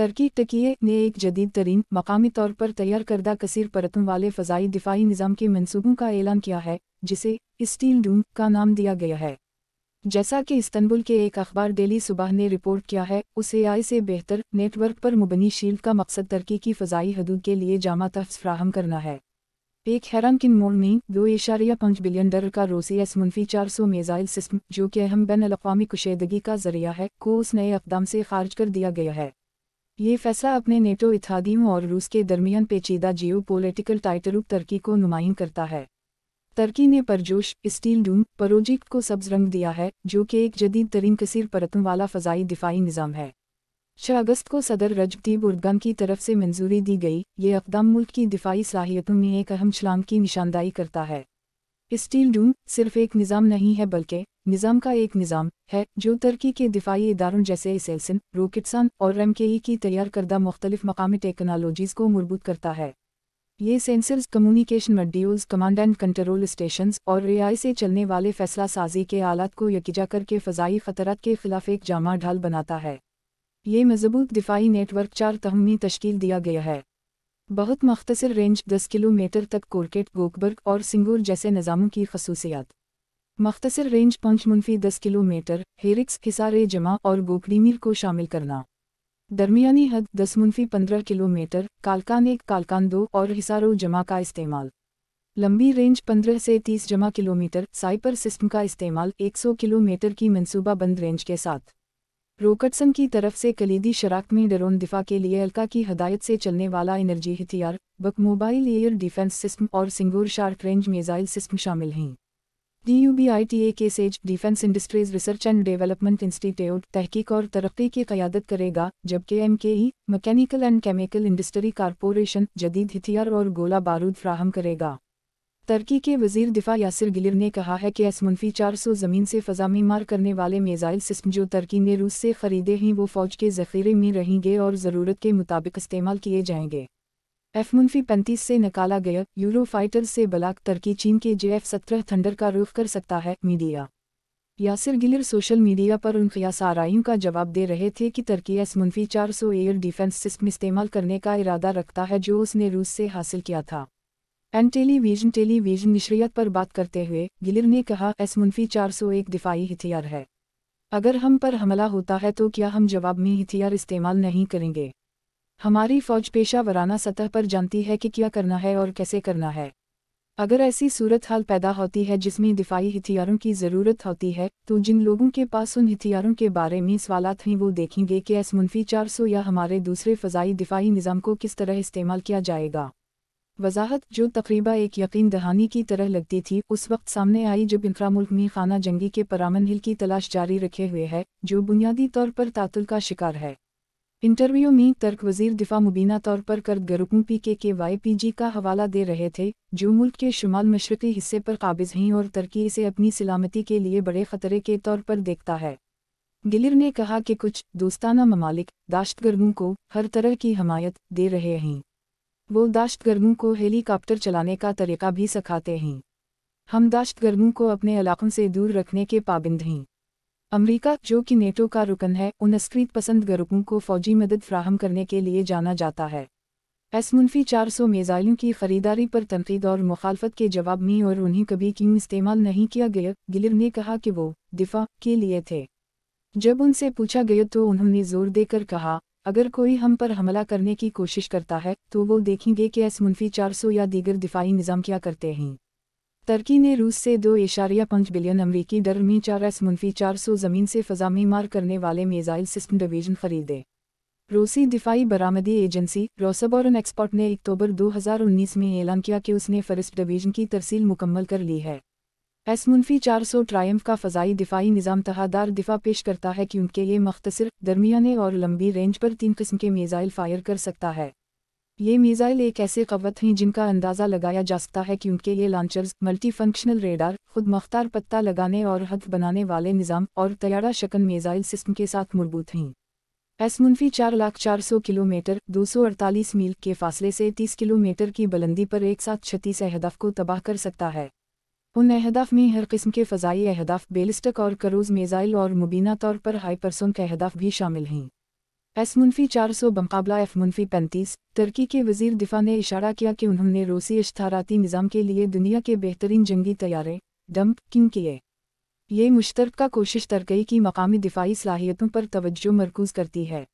तरकी तकिए ने एक जदीद तरीन मकामी तौर पर तैयार करदा कसर परतों वाले फ़जाई दिफाई निज़ाम के मनसूबों का ऐलान किया है जिसे स्टील डूम का नाम दिया गया है जैसा कि इस्तनबुल के एक अखबार डेली सुबह ने रिपोर्ट किया है उस एआई से बेहतर नेटवर्क पर मुबनी शील्ड का मकसद तरकी की फ़जाई हदूद के लिए जामा तफ्स फ्राहम करना है एक हैरान किन मोड़ में दो इशारिया पंच बिलियन डॉलर का रूसी एस मुनफी चार सौ मेज़ाइल सिस्टम जो कि अहम बैन अवी कुशेदगी का जरिया है को उस नए अकदाम से खारिज कर दिया गया है ये फैसला अपने नेटो इथादीम और रूस के दरमियान पेचीदा जियो पोलिटिकल टाइटरुक तर्की को नुमाइन करता है तर्की ने परजोश स्टील डूम प्रोजेक्ट को सब्ज रंग दिया है जो कि एक जदीद तरीन कसीर परतों वाला फजाई दिफाई निज़ाम है छह अगस्त को सदर रजबतीब उर्गम की तरफ से मंजूरी दी गई ये अकदाम मुल्क की दिफाई सलाहियतों में एक अहम छलांग की निशानदाही करता है स्टील डूम सिर्फ एक निज़ाम नहीं है बल्कि निज़ाम का एक निज़ाम है जो तुर्की के दिफाई इदारों जैसे सेल्सन रोकिटसन और ई की तैयार करदा मुख्तलिफ मकामी टेक्नोलॉजीज़ को मरबूत करता है ये sensors communication modules command and control station और रियाई से चलने वाले फैसला साजी के आलात को यकीजा करके फ़जाई खतरा के खिलाफ एक जामा ढाल बनाता है ये मजबूत दिफाई नेटवर्क चार तहमी तश्कील दिया गया है बहुत मख्तसर रेंज 10 किलोमीटर तक कोरकेट गोकबर्ग और सिंगूर जैसे निज़ामों की खसूसियात मख्तसर रेंज पंच मुनफी दस किलोमीटर हेरिक्स हिसारे जमा और गोकड़ीमिर को शामिल करना दरमियानी हद दस मुनफी पंद्रह किलोमीटर कालकान एक कालकान दो और हिसारो जमा का इस्तेमाल लंबी रेंज पंद्रह से तीस जमा किलोमीटर साइपर सिस्टम का इस्तेमाल एक सौ किलोमीटर की मनसूबाबंद रेंज के साथ रोकटसन की तरफ से कलीदी शराख में ड्रोन दिफा के लिए अलका की हदायत से चलने वाला एनर्जी हथियार बक मोबाइल एयर डिफेंस सिस्टम और Sungur short range missile system शामिल हैं D U B I T A K SAGE defence industries research and development institute तहकीक और तरक्की की क्यादत करेगा जबकि M e, K E mechanical and chemical industry corporation जदीद हथियार और गोला बारूद फ्राहम करेगा तर्की के वजीर दिफा यासिर गिलिर ने कहा है कि एस मुनफी चार सौ ज़मीन से फ़जा में मार करने वाले मेज़ाइल सिस्म जो तर्की ने रूस से ख़रीदे हैं वो फ़ौज के ज़ख़ीरे में रहेंगे और ज़रूरत के मुताबिक इस्तेमाल किए जाएंगे एफ मुनफी पैंतीस से निकाला गया यूरो फाइटर से बलाक तर्की चीन के जे एफ सत्रह थंडर का रुख कर सकता है मीडिया यासिर गिलिर सोशल मीडिया पर उन खियासाराइयों का जवाब दे रहे थे कि तर्की एस मुनफी चार सौ एयर डिफेंस सिस्टम इस्तेमाल करने का इरादा रखता है जो उसने रूस से हासिल किया था एन टेलीविजन टेलीविजन निश्रियत पर बात करते हुए गिलिर ने कहा एस मुनफी चार सौ एक दिफाई हथियार है अगर हम पर हमला होता है तो क्या हम जवाब में हथियार इस्तेमाल नहीं करेंगे हमारी फौज पेशा वराना सतह पर जानती है कि क्या करना है और कैसे करना है अगर ऐसी सूरत हाल पैदा होती है जिसमें दिफाई हथियारों की ज़रूरत होती है तो जिन लोगों के पास उन हथियारों के बारे में सवाल हैं वो देखेंगे कि एस मुनफी चार या हमारे दूसरे फ़जाई दिफाई निज़ाम को किस तरह इस्तेमाल किया जाएगा वजाहत जो तकरीबा एक यकीन दहानी की तरह लगती थी उस वक्त सामने आई जब इंफ्रा मुल्क में खाना जंगी के परामन हिल की तलाश जारी रखे हुए है जो बुनियादी तौर पर तातुल का शिकार है इंटरव्यू में तर्क वजीर दिफा मुबीना तौर पर कर्द गरुकू पी के के वाई पी जी का हवाला दे रहे थे जो मुल्क के शुमाल मशरक़ी हिस्से पर काबिज हैं और तर्की इसे अपनी सलामती के लिए बड़े खतरे के तौर पर देखता है गिलिर ने कहा कि कुछ दोस्ताना ममालिक दाश्तगर्दों को हर तरह की हमायत दे रहे हैं वो दाश्त गर्मों को हेलीकॉप्टर चलाने का तरीका भी सिखाते हैं हम दाश्त गर्मों को अपने इलाकों से दूर रखने के पाबंद हैं अमरीका जो कि नेटो का रुकन है उन अस्क्रीत पसंद गर्कों को फौजी मदद फ्राहम करने के लिए जाना जाता है एस मुनफी चार सौ मेज़ाइलों की खरीदारी पर तनकीद और मुखालफत के जवाब में और उन्हें कभी क्यों इस्तेमाल नहीं किया गया गिलिर ने कहा कि वो दिफा के लिए थे जब उनसे पूछा गया तो उन्होंने जोर देकर कहा अगर कोई हम पर हमला करने की कोशिश करता है तो वो देखेंगे कि एस मुनफी चार सौ या दीगर दिफाई निज़ाम क्या करते हैं तर्की ने रूस से दो एशारिया पंच बिलियन अमरीकी डर में चार एस मुनफी चार सौ ज़मीन से फ़जा में मार करने वाले मेज़ाइल सिस्टम डिवीजन खरीदे रूसी दिफाई बरामदी एजेंसी रोसबोरन एक्सपर्ट ने अक्टूबर 2019 में ऐलान किया कि उसने फरिस्ट डिवीजन की तरसील मुकम्मल कर ली है एस मुनफी चार सौ ट्रायम्फ का फ़जाई दिफाई निज़ाम तहादार दिफा पेश करता है क्योंकि ये मख्तसर दरमियाने और लंबी रेंज पर तीन किस्म के मिज़ाइल फ़ायर कर सकता है ये मिज़ाइल एक ऐसे कवत हैं जिनका अंदाज़ा लगाया जा सकता है क्योंकि ये लॉन्चर्स मल्टी फंक्शनल रेडार खुद मख्तार पत्ता लगाने और हद बनाने वाले निज़ाम और तैयारा शकन मिज़ाइल सिस्म के साथ मरबूत हैं एस मुनफी चार लाख चार सौ किलोमीटर दो सौ अड़तालीस मील के फासले से तीस किलोमीटर की बुलंदी पर एक साथ छत्तीस अहदाफ को तबाह कर सकता है उन अहदाफ में हर किस्म के फ़जाई अहदाफ बेलिस्टिक और करूज़ मेज़ाइल और मुबीना तौर पर के अहदाफ भी शामिल हैं एस मुनफी चार सौ बमकाबला एफ मुनफी पैंतीस तुर्की के वजीर दिफा ने इशारा किया कि उन्होंने रूसी इश्तारती निज़ाम के लिए दुनिया के बेहतरीन जंगी तैयारे डंप क्यों किए ये मुश्तरक कोशिश तरकई की मकामी दिफाई सलाहियतों पर तोज्जो मरकूज़ करती है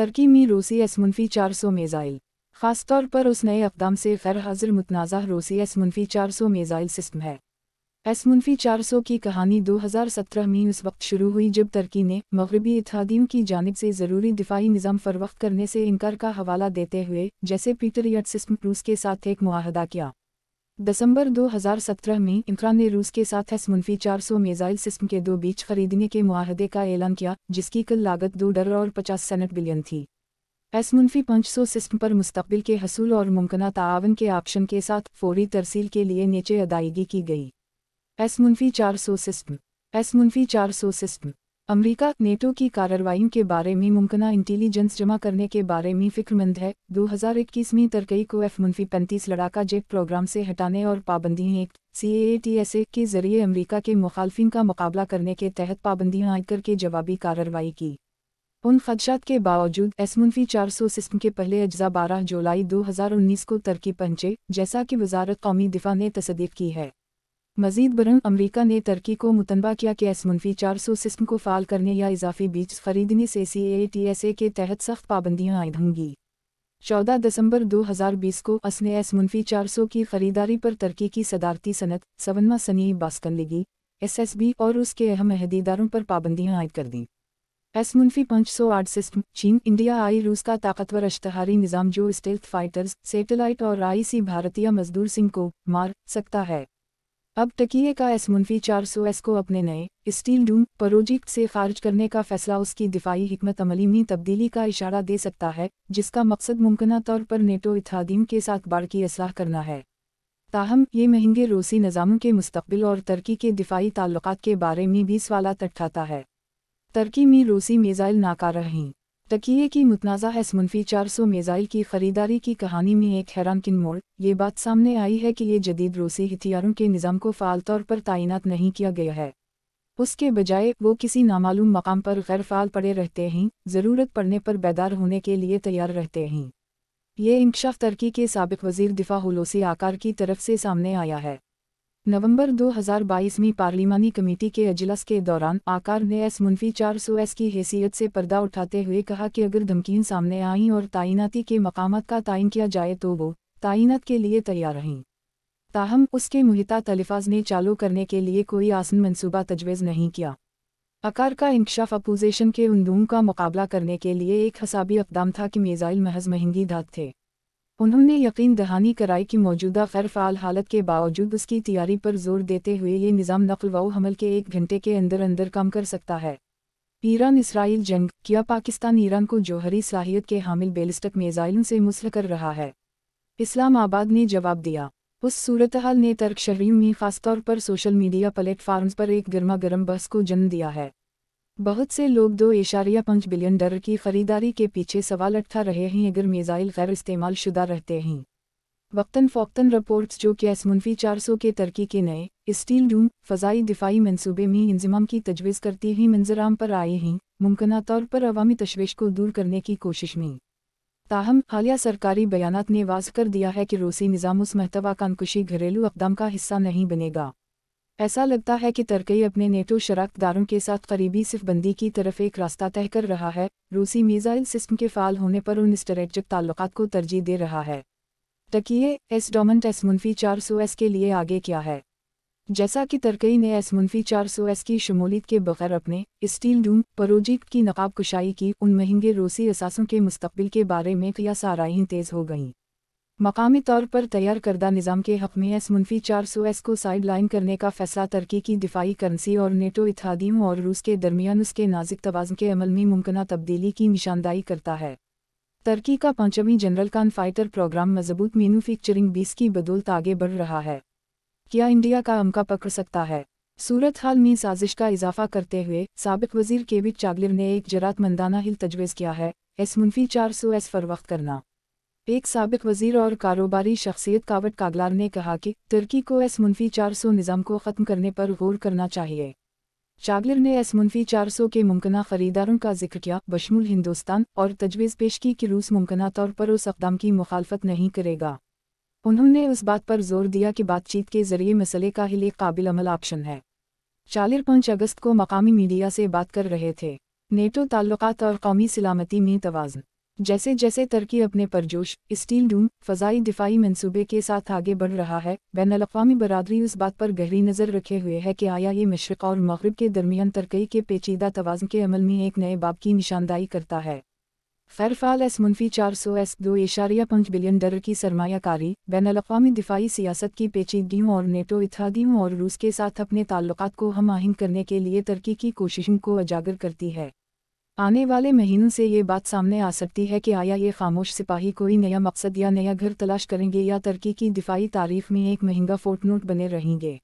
तर्की में रूसी एस मुनफी चार सौ मेज़ाइल खासतौर पर उस नए अकदाम से हाजिर मुतनाज़ा रूसी एस मुनफी चार सौ मेज़ाइल सिस्टम है एस मुनफी चार सौ की कहानी दो हज़ार सत्रह में उस वक्त शुरू हुई जब तर्की ने मगरबी इतिहादियों की जानब से ज़रूरी दिफाई निज़ाम फ़रवख्त करने से इनकार का हवाला देते हुए जैसे पीटर यट सिस्टम रूस के साथ एक माहदा किया दिसंबर 2017 में इंफ्रा ने रूस के साथ एस मुनफी चार सौ मेज़ाइल सिस्टम के दो बीच खरीदने के माहदे का ऐलान किया जिसकी कुल लागत दो डर और पचास सेनेट बिलियन थी एस मुनफी पंच सौ सिस्टम पर मुस्तबिल के हसूल और मुमकना तावन के ऑप्शन के साथ फौरी तरसील के लिए नीचे अदायगी की गई एस मुनफी चार सौ सिस्टम एस मुनफी चार सौ सिस्टम अमरीका नेटो की कार्रवाइयों के बारे में मुमकना इंटेलिजेंस जमा करने के बारे में फिक्रमंद है दो हज़ार इक्कीस में तरकई को एफ मुनफी पैंतीस लड़ाका जेट प्रोग्राम से हटाने और पाबंदियों एक सी ए टी एस ए के जरिए अमरीका के मुखालफिन का मुकाबला करने के तहत पाबंदियाँ आयकर के जवाबी कार्रवाई की उन खदशात के बावजूद एसमुनफी चार सौ सिस्म के पहले अज्जा बारह जुलाई दो हज़ार उन्नीस को तर्की पहुंचे जैसा कि वजारत कौमी दिफा ने तस्दीक की है मजीद बरन अमरीका ने तर्की को मुतनबा किया कि एस मुनफी चार सौ सिस्म को फ़ाल करने या इजाफी बीच खरीदने से सी ए टी एस ए के तहत सख्त पाबंदियाँ आयद होंगी चौदह दिसंबर दो हज़ार बीस को असने एस मुनफी चार सौ की खरीदारी पर तर्की की सदारती सनत सवनमा सनी बास्कन लेगी एस एस बी और उसके अहम अहदेदारों पर पाबंदियाँ आयद कर दीं एस मुनफी पंच सौ आठ सिस्टम चीन इंडिया आई रूस का ताकतवर अश्तहारी निज़ाम जो स्टेल्थ फाइटर्स सेटेलाइट और सी भारतीय मजदूर सिंह को मार सकता है अब तकिए का एस मुनफी चार सौ एस को अपने नए स्टील डूम प्रोजेक्ट से खारिज करने का फैसला उसकी दिफाई हमत अमली में तब्दीली का इशारा दे सकता है जिसका मकसद मुमकिन तौर पर नेटो इतिहादीम के साथ बाढ़ की असलाह करना है ताहम ये महंगे रूसी निज़ामों के मुस्तबिल और तरक्की के दिफाई ताल्लुक के बारे में भी सवाल उठाता है तर्की में रूसी मिज़ाइल नाकार हैं तकिए की मुतनाज़ा एस मुनफी चार सौ मिज़ाइल की खरीदारी की कहानी में एक हैरान किन मोड़ ये बात सामने आई है कि ये जदीद रूसी हथियारों के निज़ाम को फ़ाल तौर पर तैनात नहीं किया गया है उसके बजाय वो किसी नामालूम मकाम पर गैर फाल पड़े रहते हैं ज़रूरत पड़ने पर बेदार होने के लिए तैयार रहते हैं ये इंकशाफ तर्की के सबक वजीर दिफा हलोसी आकार की तरफ से सामने आया है नवंबर 2022 में पार्लिमानी कमेटी के अजलास के दौरान आकार ने एस मुनफी चार सौ एस की हैसियत से पर्दा उठाते हुए कहा कि अगर धमकियां सामने आईं और तैनाती के मकाम का तयन किया जाए तो वो तैनात के लिए तैयार रहें ताहम उसके मुहिता तलफाज ने चालू करने के लिए कोई आसन मनसूबा तजवीज़ नहीं किया आकार का इंकशाफ अपोजिशन के उनदूम का मुकाबला करने के लिए एक हसाबी अकदाम था कि मेज़ाइल महज महंगी धात थे उन्होंने यकीन दहानी कराई कि मौजूदा खैर फाल हालत के बावजूद उसकी तैयारी पर जोर देते हुए ये निज़ाम नकल व हमल के एक घंटे के अंदर अंदर कम कर सकता है ईरान इसराइल जंग किया पाकिस्तान ईरान को जौहरी सलाहियत के हामिल बेलिस्टक मेज़ाइलों से मुसल कर रहा है इस्लामाबाद ने जवाब दिया उस सूरत हाल ने तर्क शहरी में खासतौर पर सोशल मीडिया प्लेटफार्म पर एक गर्मा गर्म बहस को जन्म दिया है बहुत से लोग दो इशारिया पंच बिलियन डॉलर की खरीदारी के पीछे सवाल अटका रहे हैं अगर मिज़ाइल गैर इस्तेमाल शुदा रहते हैं वक्ता फोक्तन रिपोर्ट्स जो कि एस मुनफी चार सौ के तरक्की के नए स्टील डूम फ़जाई दिफाई मनसूबे में इंजमाम की तजवीज़ करती हुई मंजराम पर आए हैं मुमकिन तौर पर अवामी तशवीश को दूर करने की कोशिश में ताहम हालिया सरकारी बयान ने वाज कर दिया है कि रूसी निज़ाम उस महतवा अंकुशी घरेलू अकदाम का हिस्सा नहीं बनेगा ऐसा लगता है कि तर्कई अपने नेटो शराकदारों के साथ करीबी सिफबंदी की तरफ एक रास्ता तय कर रहा है रूसी मिज़ाइल सिस्टम के फाल होने पर उन स्ट्रेटजिक ताल्लुक को तरजीह दे रहा है तकिए एस डोमेंट एस मुनफी चार सौ एस के लिए आगे क्या है जैसा कि तर्कई ने एस मुनफी चार सौ एस की शमूलियत के बगैर अपने स्टील डूम प्रोजेक्ट की नकाब कुशाई की उन महंगे रूसी असासों के मुस्तबिल के बारे में किया सारा तेज़ हो गईं मकामी तौर पर तैयार करदा निज़ाम के हक में एस मुनफी चार सौ एस को साइड लाइन करने का फैसला तर्की की दिफाई करंसी और नेटो इतिहादियों और रूस के दरमियान उसके नाजिक तोज़ुन के अमल में मुमकिन तब्दीली की निशानदाई करता है तर्की का पंचमी जनरल कान फाइटर प्रोग्राम मजबूत मैन्युफैक्चरिंग बीस की बदौलत आगे बढ़ रहा है क्या इंडिया का अमका पकड़ सकता है सूरत हाल में साजिश का इजाफा करते हुए सबक वजीर केविट चागलिर ने एक जरात मंदाना हिल तजवेज़ किया है एस मुनफी चार सौ एस फरवख्त करना एक सबक वजीर और कारोबारी शख्सियत कावट कागलार ने कहा कि तुर्की को एस मुनफी चार सौ निज़ाम को ख़त्म करने पर गौर करना चाहिए चागलर ने एस मुनफी चार सौ के मुमकिन ख़रीदारों का जिक्र किया बशमुल हिंदुस्तान और तजवीज़ पेश की कि रूस मुमकिन तौर पर उस अकदाम की मुखालफत नहीं करेगा उन्होंने उस बात पर जोर दिया कि बातचीत के जरिए मसले का हिल एक काबिल अमल ऑप्शन है चालिर पाँच अगस्त को मकामी मीडिया से बात कर रहे थे नेटो ताल्लुक और कौमी सलामती में तोज़न जैसे जैसे तर्की अपने परजोश स्टील डूम फजाई दिफाई मंसूबे के साथ आगे बढ़ रहा है बैन अवी बरदरी उस बात पर गहरी नज़र रखे हुए है कि आया ये मशरक़ और मगरब के दरमियान तरकई के पेचीदा तोज़न के अमल में एक नए बाब की निशानदाई करता है फैरफाल एस मुनफी चार सौ एस दो एशारिया पंच बिलियन डर की सरमाकारी बैन अवी दिफाई सियासत की पेचीदगियों और नेटो इतिहादियों और रूस के साथ अपने ताल्लुक को हम आहिंग करने के लिए तरकी की कोशिशों को उजागर करती है आने वाले महीनों से ये बात सामने आ सकती है कि आया ये खामोश सिपाही कोई नया मकसद या नया घर तलाश करेंगे या तर्की की दिफाई तारीफ में एक महंगा फोटनोट बने रहेंगे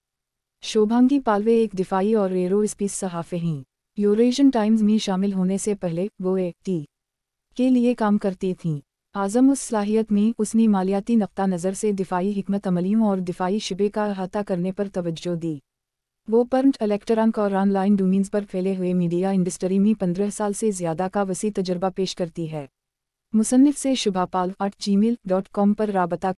शोभांगी पालवे एक दिफाई और रेरो स्पीस सहाफ़े हैं यूरेशियन टाइम्स में शामिल होने से पहले वो ए टी के लिए काम करती थीं आज़म उस सलाहियत में उसने मालियाती नक्ता नज़र से दिफाई हमत अमलियों और दिफाई शिबे का अहाता करने पर तोज्जो दी वो पर्म्ट इलेक्ट्रॉनिक और ऑनलाइन डोमेन्स पर फैले हुए मीडिया इंडस्ट्री में पंद्रह साल से ज्यादा का वसी तजर्बा पेश करती है मुसन्फ़ से शुभापाल at gmail dot com पर रबता